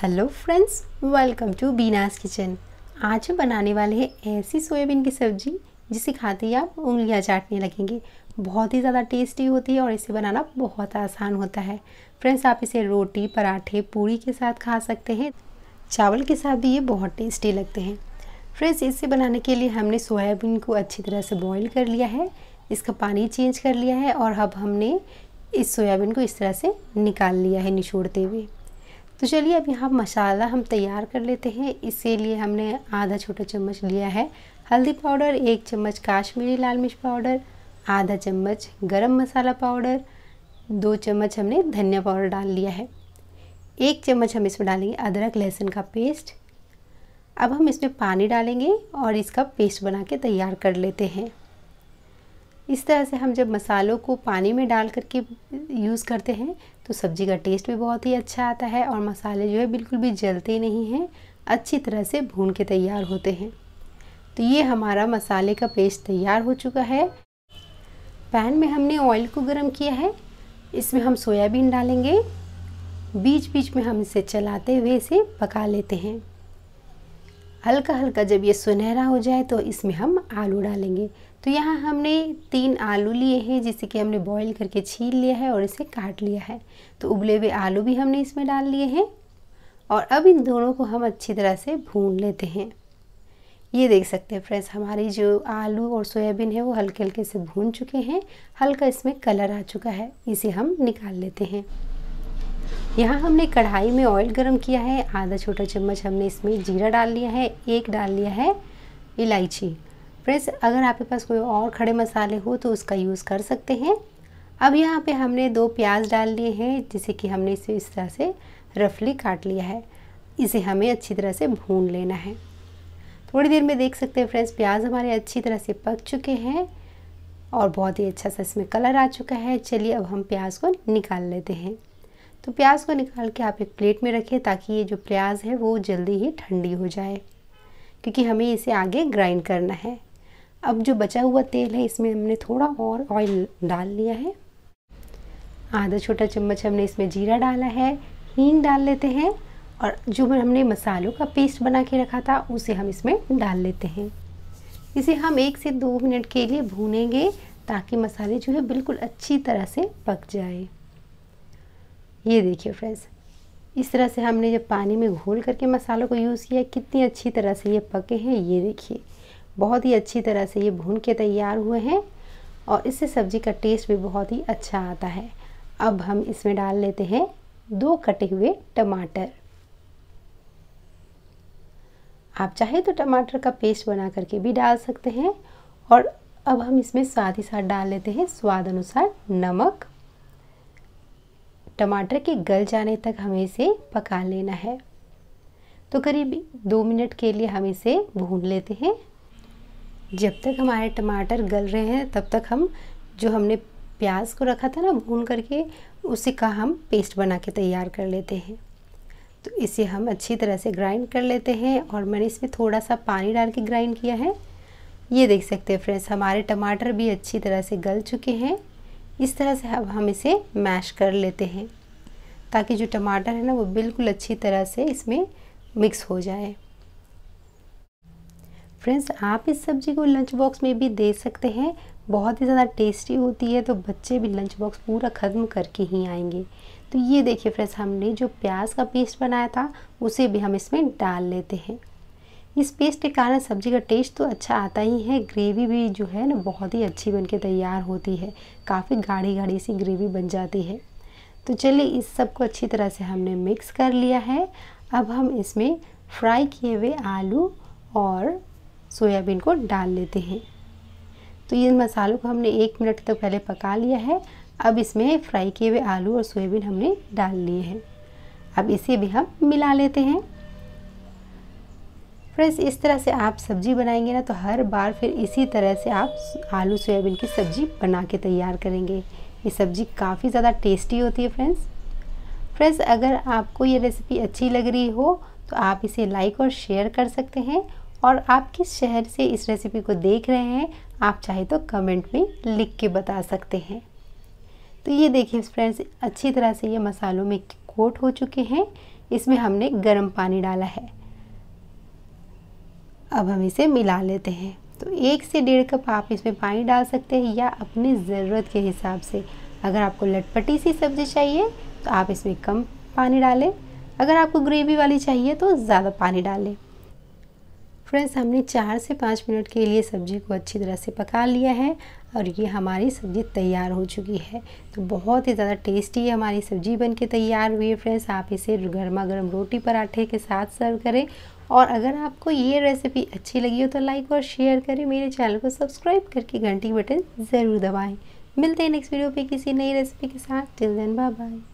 hello friends welcome to Beena's kitchen आज हम बनाने वाले हैं ऐसी सोयाबीन की सब्ज़ी जिसे खाते ही आप उंगलियां चाटने लगेंगे बहुत ही ज़्यादा टेस्टी होती है और इसे बनाना बहुत आसान होता है फ्रेंड्स आप इसे रोटी पराठे पूरी के साथ खा सकते हैं चावल के साथ भी ये बहुत टेस्टी लगते हैं फ्रेंड्स इसे बनाने के लिए हमने सोयाबीन को अच्छी तरह से बॉयल कर लिया है इसका पानी चेंज कर लिया है और अब हमने इस सोयाबीन को इस तरह से निकाल लिया है निचोड़ते हुए तो चलिए अब यहाँ मसाला हम तैयार कर लेते हैं इसके लिए हमने आधा छोटा चम्मच लिया है हल्दी पाउडर एक चम्मच काश्मीरी लाल मिर्च पाउडर आधा चम्मच गरम मसाला पाउडर दो चम्मच हमने धनिया पाउडर डाल लिया है एक चम्मच हम इसमें डालेंगे अदरक लहसुन का पेस्ट अब हम इसमें पानी डालेंगे और इसका पेस्ट बना के तैयार कर लेते हैं इस तरह से हम जब मसालों को पानी में डाल करके यूज़ करते हैं तो सब्ज़ी का टेस्ट भी बहुत ही अच्छा आता है और मसाले जो है बिल्कुल भी जलते नहीं हैं अच्छी तरह से भून के तैयार होते हैं तो ये हमारा मसाले का पेस्ट तैयार हो चुका है पैन में हमने ऑयल को गर्म किया है इसमें हम सोयाबीन डालेंगे बीच बीच में हम इसे चलाते हुए इसे पका लेते हैं हल्का हल्का जब ये सुनहरा हो जाए तो इसमें हम आलू डालेंगे तो यहाँ हमने तीन आलू लिए हैं जिसे कि हमने बॉईल करके छील लिया है और इसे काट लिया है तो उबले हुए आलू भी हमने इसमें डाल लिए हैं और अब इन दोनों को हम अच्छी तरह से भून लेते हैं ये देख सकते हैं फ्रेंड्स हमारी जो आलू और सोयाबीन है वो हल्के हल्के से भून चुके हैं हल्का इसमें कलर आ चुका है इसे हम निकाल लेते हैं यहाँ हमने कढ़ाई में ऑयल गरम किया है आधा छोटा चम्मच हमने इसमें जीरा डाल लिया है एक डाल लिया है इलायची फ्रेंड्स अगर आपके पास कोई और खड़े मसाले हो तो उसका यूज़ कर सकते हैं अब यहाँ पे हमने दो प्याज डाल लिए हैं जिसे कि हमने इसे इस तरह से रफली काट लिया है इसे हमें अच्छी तरह से भून लेना है थोड़ी देर में देख सकते हैं फ्रेंड्स प्याज हमारे अच्छी तरह से पक चुके हैं और बहुत ही अच्छा सा इसमें कलर आ चुका है चलिए अब हम प्याज को निकाल लेते हैं तो प्याज को निकाल के आप एक प्लेट में रखें ताकि ये जो प्याज है वो जल्दी ही ठंडी हो जाए क्योंकि हमें इसे आगे ग्राइंड करना है अब जो बचा हुआ तेल है इसमें हमने थोड़ा और ऑयल डाल लिया है आधा छोटा चम्मच हमने इसमें जीरा डाला है हींग डाल लेते हैं और जो हमने मसालों का पेस्ट बना के रखा था उसे हम इसमें डाल लेते हैं इसे हम एक से दो मिनट के लिए भूनेंगे ताकि मसाले जो है बिल्कुल अच्छी तरह से पक जाए ये देखिए फ्रेंड्स इस तरह से हमने जब पानी में घोल करके मसालों को यूज़ किया कितनी अच्छी तरह से ये पके हैं ये देखिए बहुत ही अच्छी तरह से ये भून के तैयार हुए हैं और इससे सब्ज़ी का टेस्ट भी बहुत ही अच्छा आता है अब हम इसमें डाल लेते हैं दो कटे हुए टमाटर आप चाहे तो टमाटर का पेस्ट बना करके भी डाल सकते हैं और अब हम इसमें स्वाद ही साथ डाल लेते हैं स्वाद अनुसार नमक टमाटर के गल जाने तक हमें इसे पका लेना है तो करीब दो मिनट के लिए हम इसे भून लेते हैं जब तक हमारे टमाटर गल रहे हैं तब तक हम जो हमने प्याज को रखा था ना भून करके उसी का हम पेस्ट बना के तैयार कर लेते हैं तो इसे हम अच्छी तरह से ग्राइंड कर लेते हैं और मैंने इसमें थोड़ा सा पानी डाल के ग्राइंड किया है ये देख सकते हैं फ्रेंड्स हमारे टमाटर भी अच्छी तरह से गल चुके हैं इस तरह से अब हम इसे मैश कर लेते हैं ताकि जो टमाटर है ना वो बिल्कुल अच्छी तरह से इसमें मिक्स हो जाए फ्रेंड्स आप इस सब्ज़ी को लंच बॉक्स में भी दे सकते हैं बहुत ही ज़्यादा टेस्टी होती है तो बच्चे भी लंच बॉक्स पूरा ख़त्म करके ही आएंगे तो ये देखिए फ्रेंड्स हमने जो प्याज का पेस्ट बनाया था उसे भी हम इसमें डाल लेते हैं इस पेस्ट के कारण सब्ज़ी का टेस्ट तो अच्छा आता ही है ग्रेवी भी जो है ना बहुत ही अच्छी बन के तैयार होती है काफ़ी गाढ़ी गाढ़ी सी ग्रेवी बन जाती है तो चलिए इस सब को अच्छी तरह से हमने मिक्स कर लिया है अब हम इसमें फ्राई किए हुए आलू और सोयाबीन को डाल लेते हैं तो इन मसालों को हमने एक मिनट तक तो पहले पका लिया है अब इसमें फ्राई किए हुए आलू और सोयाबीन हमने डाल लिए हैं अब इसे भी हम मिला लेते हैं फ्रेंड्स इस तरह से आप सब्ज़ी बनाएंगे ना तो हर बार फिर इसी तरह से आप आलू सोयाबीन की सब्ज़ी बना के तैयार करेंगे ये सब्ज़ी काफ़ी ज़्यादा टेस्टी होती है फ्रेंड्स फ्रेंड्स अगर आपको ये रेसिपी अच्छी लग रही हो तो आप इसे लाइक और शेयर कर सकते हैं और आप किस शहर से इस रेसिपी को देख रहे हैं आप चाहे तो कमेंट में लिख के बता सकते हैं तो ये देखिए फ्रेंड्स अच्छी तरह से ये मसालों में कोट हो चुके हैं इसमें हमने गर्म पानी डाला है अब हम इसे मिला लेते हैं तो एक से डेढ़ कप आप इसमें पानी डाल सकते हैं या अपनी ज़रूरत के हिसाब से अगर आपको लटपटी सी सब्ज़ी चाहिए तो आप इसमें कम पानी डालें अगर आपको ग्रेवी वाली चाहिए तो ज़्यादा पानी डालें फ्रेंड्स हमने चार से पाँच मिनट के लिए सब्जी को अच्छी तरह से पका लिया है और ये हमारी सब्ज़ी तैयार हो चुकी है तो बहुत ही ज़्यादा टेस्टी हमारी सब्ज़ी बन के तैयार हुई है फ्रेंड्स आप इसे गर्मा गर्म रोटी पराठे के साथ सर्व करें और अगर आपको ये रेसिपी अच्छी लगी हो तो लाइक और शेयर करें मेरे चैनल को सब्सक्राइब करके घंटी बटन ज़रूर दबाएँ मिलते हैं नेक्स्ट वीडियो पर किसी नई रेसिपी के साथ टिल देन बाय बाय